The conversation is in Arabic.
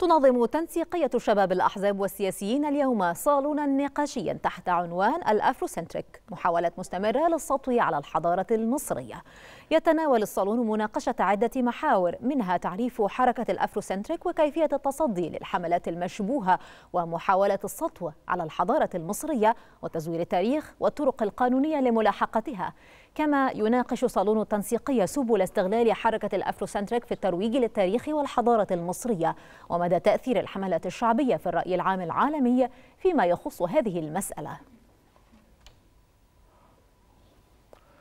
تنظم تنسيقية شباب الأحزاب والسياسيين اليوم صالونا نقاشيا تحت عنوان الأفروسنتريك محاولة مستمرة للسطو على الحضارة المصرية يتناول الصالون مناقشة عدة محاور منها تعريف حركة الأفروسنتريك وكيفية التصدي للحملات المشبوهة ومحاولة السطو على الحضارة المصرية وتزوير التاريخ والطرق القانونية لملاحقتها كما يناقش صالون التنسيقية سبل استغلال حركة الأفروسنتريك في الترويج للتاريخ والحضارة المصرية ومدى تأثير الحملات الشعبية في الرأي العام العالمي فيما يخص هذه المسألة